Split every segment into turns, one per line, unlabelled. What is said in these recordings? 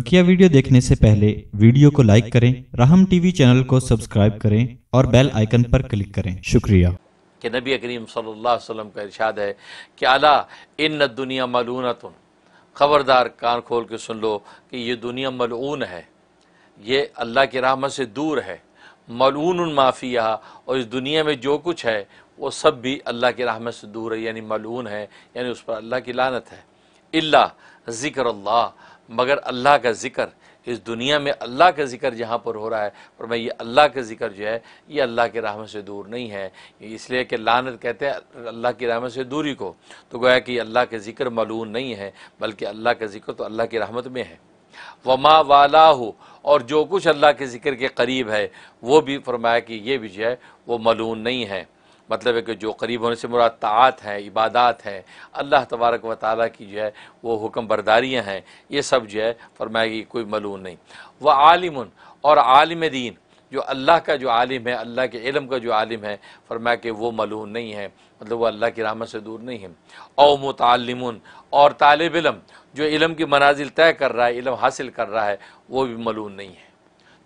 बकिया वीडियो देखने से पहले वीडियो को लाइक करें राहम टीवी चैनल को सब्सक्राइब करें और बेल आइकन पर क्लिक करें शुक्रिया कि नबी करीम सल्लल्लाहु अलैहि वसल्लम का इरशाद है कि आला इन दुनिया तुम खबरदार कान खोल के सुन लो कि ये दुनिया मलून है ये अल्लाह की रहमत से दूर है मलून माफिया और इस दुनिया में जो कुछ है वो सब भी अल्लाह की रहमत से दूर है यानी मलून है यानी उस पर अल्लाह की लानत है इल्ला ज़िक्र अल्लाह मगर अल्लाह का ज़िक्र इस दुनिया में अल्लाह का ज़िक्र जहाँ पर हो रहा है और मैं ये अल्लाह का ज़िक्र जो है ये अल्लाह के रहमत से दूर नहीं है इसलिए कि लानत कहते हैं अल्लाह की रहमत से दूरी को तो गोया कि अल्लाह के ज़िक्र मलून नहीं है बल्कि अल्लाह का ज़िक्र तो अल्लाह की रहमत में है वमा वाला हो और जो कुछ अल्लाह के ज़िक्र के करीब है वो भी फरमाया कि ये भी जो है वो मलून नहीं है मतलब है कि जो करीब होने से मुराद तात हैं इबादत हैं अल्लाह तबारक व ताली की जो है वो हुक्म बरदारियाँ हैं ये सब जो है फरमाएगी कोई मलून नहीं वह आलिम और आलिम दीन जो अल्लाह का जो आलिम है अल्लाह के इलम का जो आलिम है फरमाया कि वो मलून नहीं है मतलब वो अल्लाह की रहमत से दूर नहीं है और मतलम और तालब इलम जो इलम की मनाजिल तय कर रहा है इलम हासिल कर रहा है वो भी मलून नहीं है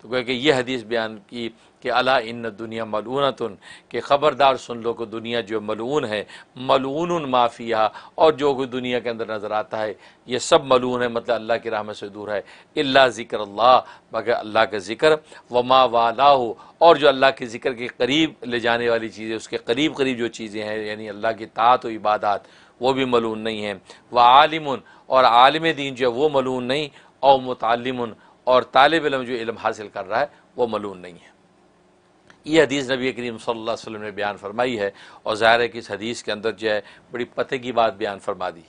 तो कह के यह हदीस बयान की कि अला इन दुनिया मलूनतन के ख़बरदार सुन लो को दुनिया जो मलून है मलून माफिया और जो कोई दुनिया के अंदर नज़र आता है ये सब मलून है मतलब अल्लाह की रहमत से दूर है अल्ला ज़िक्र अल्लाह बगैर अल्लाह का ज़िक्र वमा वाला हो और जो अल्लाह के ज़िक्र के करीब ले जाने वाली चीज़ें उसके करीब करीब जो चीज़ें हैं यानी अल्लाह की तात व इबादत वो भी मलून नहीं है वालिम और आलिम दीन जो है वो मलून नहीं और मुतलम और तालब इलम जो इलम हासिल कर रहा है वो मलून नहीं है ये हदीस नबी करीम सल्लल्लाहु अलैहि वसल्लम ने बयान फरमाई है और ज़ाहिर है कि इस हदीस के अंदर जो है बड़ी पते की बात बयान फरमा दी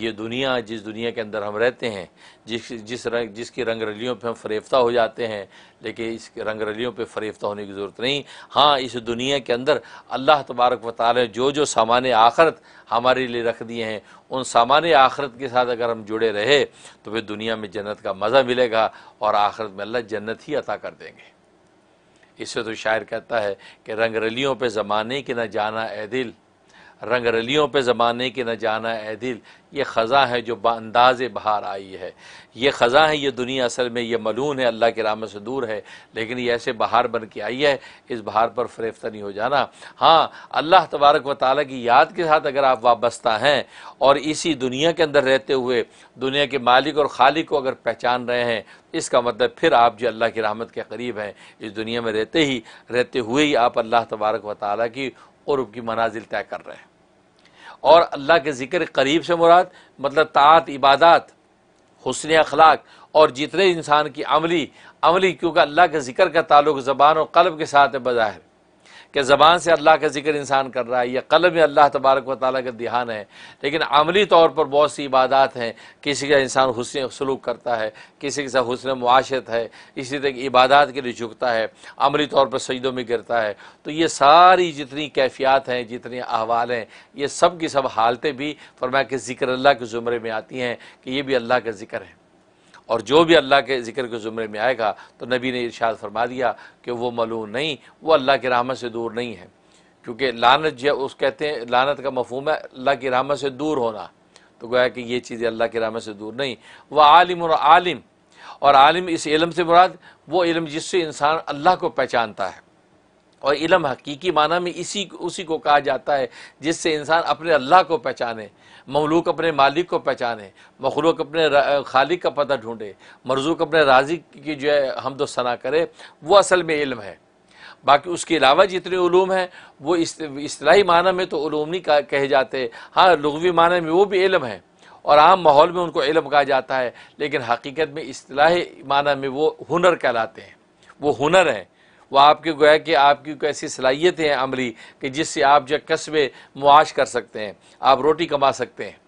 ये दुनिया जिस दुनिया के अंदर हम रहते हैं जिस जिस रंग जिसकी रंग रलियों पर हम फरेफ्ता हो जाते हैं लेकिन इस रंग रलियों पर फरेफ्ता होने की ज़रूरत नहीं हाँ इस दुनिया के अंदर अल्लाह तबारक वाले जो जो सामान आखरत हमारे लिए रख दिए हैं उन सामान आखरत के साथ अगर हम जुड़े रहे तो फिर दुनिया में जन्नत का मज़ा मिलेगा और आखरत में अल्लाह जन्नत ही अता कर देंगे इससे तो शायर कहता है कि रंग रलियों पर ज़माने के ना जाना ए दिल रंगरलियों पे ज़माने के न जाना ए दिल ये ख़ज़ा है जो बंदाज बहार आई है ये ख़ज़ा है ये दुनिया असल में ये मलून है अल्लाह के राम से दूर है लेकिन ये ऐसे बहार बन के आई है इस बहार पर फरेफ्ता नहीं हो जाना हाँ अल्लाह तबारक व ताली की याद के साथ अगर आप वाबस्ता हैं और इसी दुनिया के अंदर रहते हुए दुनिया के मालिक और खालिक को अगर पहचान रहे हैं इसका मतलब फिर आप जो अल्लाह की रहमत के करीब हैं इस दुनिया में रहते ही रहते हुए ही आप अल्लाह तबारक व ताली की और उनकी मनाजिल तय कर रहे हैं और अल्लाह के ज़िक्र करीब से मुराद मतलब तात इबादत हसन अखलाक और जितने इंसान की अमली अमली क्योंकि अल्लाह के ज़िक्र का ताल्लुक ज़बान और कल्ब के साथ है बज़ाहिर कि ज़बान से अल्लाह का जिक्र इंसान कर रहा है या कल में अल्लाह तबारक व ताली का ध्यान है लेकिन अमली तौर पर बहुत सी इबादत हैं किसी का इंसान हुसन सलूक करता है किसी के साथ हुसन मुआशरत है इसी तरह की इबादत के लिए झुकता है अमली तौर पर सजदों में गिरता है तो ये सारी जितनी कैफियात हैं जितने अहवाल हैं ये सब की सब हालतें भी फरमाया कि ज़िक्र अल्लाह के ज़ुमरे में आती हैं कि ये भी अल्लाह का जिक्र है और जो भी अल्लाह के ज़िक्र के ज़ुमरे में आएगा तो नबी ने इरशाद फरमा दिया कि वो मलूम नहीं वो अल्लाह की रहमत से दूर नहीं है क्योंकि लानत जो उस कहते हैं लानत का मफहम है अल्लाह की रहमत से दूर होना तो गोया कि ये चीज़ें अल्लाह की रहमत से दूर नहीं वह आलिम और आलिम और आलिम इस इलम से मुराद वो इलम जिससे इंसान अल्लाह को पहचानता है और इलम हकीकी माना में इसी उसी को कहा जाता है जिससे इंसान अपने अल्लाह को पहचाने ममलूक अपने मालिक को पहचाने मखलूक अपने खालिक का पता ढूंढे मरजूक अपने राजी की जो है हमदो सना करे वो असल में इल्म है बाकी उसके अलावा जितने ूम हैं वो असलाही माना में तो ूम नहीं कहे जाते हाँ लघवी माना में वो भी इलम है और आम माहौल में उनको इलम कहा जाता है लेकिन हकीकत में असलाही माना में वो हुनर कहलाते हैं वो हुनर हैं वह आपके गोया कि आपकी ऐसी सलाहियत हैं अमली कि जिससे आप जो कस्बे मुआश कर सकते हैं आप रोटी कमा सकते हैं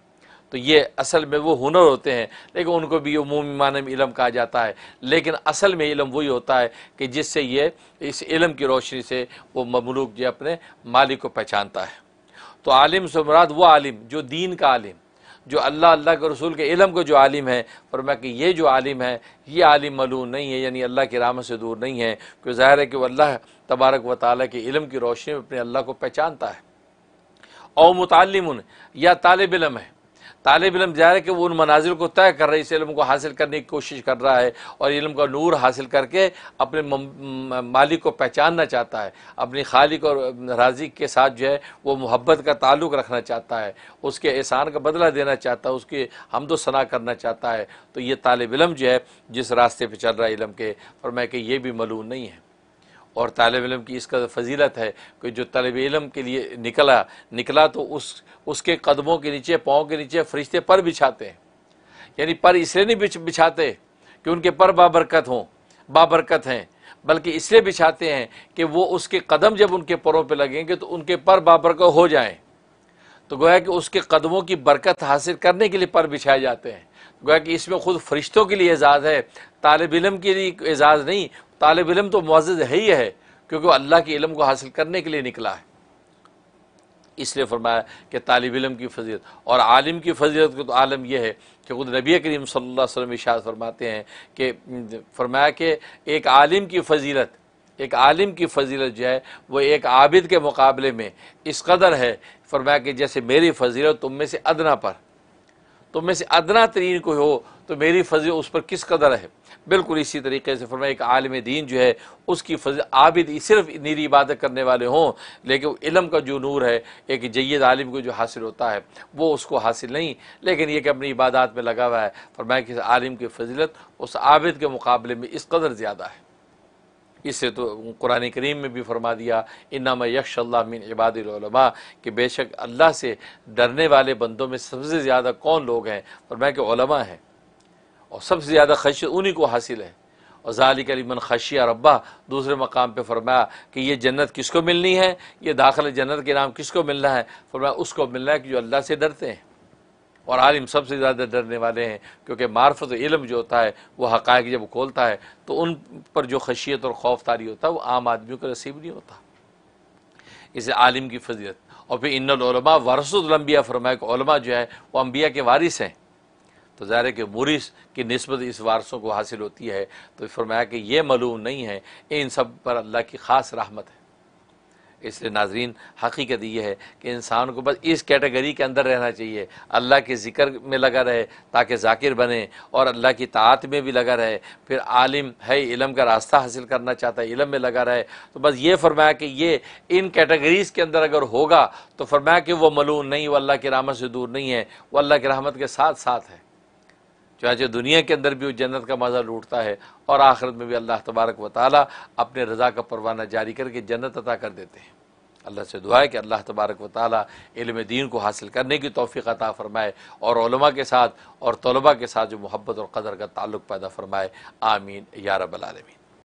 तो ये असल में वो हुनर होते हैं लेकिन उनको भी अमूमी माना में इलम कहा जाता है लेकिन असल में इलम वही होता है कि जिससे ये इस इलम की रोशनी से वो ममलूक जो अपने मालिक को पहचानता है तो आलिम से मुराद वो आलिम जो दीन का आलिम जो अल्लाह अल्लाह के रसूल के इलम को जो आलिम है और मैं कि ये जो आलिम है ये आलिम मलू नहीं है यानी अल्लाह की राम से दूर नहीं है क्योंकि ज़ाहिर है कि वह अल्लाह तबारक व ताली के इलम की रोशनी में अपने अल्लाह को पहचानता है और मुतालिम या तालब इलम है तालब इलम ज़ाहिर कि वो उन मनाजिल को तय कर रहा है इस इलम को हासिल करने की कोशिश कर रहा है और इलम का नूर हासिल करके अपने मालिक को पहचानना चाहता है अपनी खालिक और राजी के साथ जो है वो मोहब्बत का ताल्लुक़ रखना चाहता है उसके एहसान का बदला देना चाहता है उसकी हमदोसना करना चाहता है तो ये तालब इलम जो है जिस रास्ते पर चल रहा है इलम के और मैं कि ये भी मलूम नहीं है और तालब इलम की इसका फजीलत है कि जो तलब इलम के लिए निकला निकला तो उस उसके कदमों के नीचे पाँव के नीचे फरिश्ते पर बिछाते हैं यानी पर इसलिए नहीं बिछ बिछाते कि उनके पर बाबरकत हों बाबरकत हैं बल्कि इसलिए बिछाते हैं कि वो उसके कदम जब उनके परों पर लगेंगे तो उनके पर बाबरकत हो जाएँ तो गोया कि उसके कदमों की बरकत हासिल करने के लिए पर बिछाए जाते हैं गोया कि इसमें ख़ुद फरिश्तों के लिए एजाज़ है तालब इलम के लिए एजाज़ नहीं तालब इलम तो मुआज़ है ही है क्योंकि वह अल्लाह के इलम को हासिल करने के लिए निकला है इसलिए फरमाया कि तालब इलम की फजीलत और आलिम की फजीलत को तो आलम यह है कि खुद नबी करीम सल्ला वसम इशात फरमाते हैं कि फरमाया कि एक आलिम की फजीलत एक आलिम की फजीलत जो है वह एक आबिद के मुकाबले में इस कदर है फरमाया कि जैसे मेरी फजीलत तुम में से अदना पर तो मैं से अदना तरीन कोई हो तो मेरी फजल उस पर किस कदर है बिल्कुल इसी तरीके से फरमाए एक आलम दीन जो है उसकी फजल आबिद सिर्फ नीरी इबादत करने वाले हों लेकिन इलम का जो नूर है एक जैद आलिम को जो हासिल होता है वो उसको हासिल नहीं लेकिन यह कि अपनी इबादत में लगा हुआ है फरमाए कि आलिम की फजीलत उस आबिद के मुकाबले में इस कदर ज़्यादा है इसे तो कुरान करीम में भी फरमा दिया इनाम यक्ष मिन इबादलमा कि बेशक अल्लाह से डरने वाले बंदों में सबसे ज़्यादा कौन लोग हैं और मैं किमा हैं और सबसे ज़्यादा खश उन्हीं को हासिल है और ज़ालिक अलीमन खशिया रब्बा दूसरे मकाम पर फरमाया कि ये जन्नत किसको मिलनी है ये दाखिल जन्नत के नाम किसको मिलना है फरमाया उसको मिलना है कि जो अल्लाह से डरते हैं और आलिम सबसे ज़्यादा डरने वाले हैं क्योंकि मार्फत इलम जो होता है वो हक़ जब खोलता है तो उन पर जो खशियत और खौफ तारी होता है वो आम आदमियों का नसीब नहीं होता इसे आलिम की फजीलत और फिर इनमा वारसतलम्बिया फरमाया कोलमा जो है वो अम्बिया के वारिस हैं तो ज़ाहिर है कि मुरिस की नस्बत इस वारसों को हासिल होती है तो फरमाया कि ये मलूम नहीं है इन सब पर अल्लाह की ख़ास रहमत है इसलिए नाजरीन हकीकत ये है कि इंसान को बस इस कैटेगरी के अंदर रहना चाहिए अल्लाह के ज़िक्र में लगा रहे ताकि जाकिर बने और अल्लाह की तात में भी लगा रहे फिर आलिम है इलम का रास्ता हासिल करना चाहता है इलम में लगा रहे तो बस ये फरमाया कि ये इन कैटेगरीज़ के अंदर अगर होगा तो फरमाया कि वह मलून नहीं वो अल्लाह की रामत से दूर नहीं है वह अल्लाह की रहमत के साथ साथ है चाहे दुनिया के अंदर भी वो जन्नत का मज़ा लूटता है और आखिरत में भी अल्लाह तबारक व ताली अपने रज़ा का परवाना जारी करके जन्नत अता कर देते हैं अल्लाह से दुआ है कि अल्लाह तबारक व ताली दीन को हासिल करने की तोफ़ी अता फ़रमाए और के साथ और तलबा के साथ जो मोहब्बत और कदर का ताल्लुक़ पैदा फ़रमाए आमीन या रबालमीन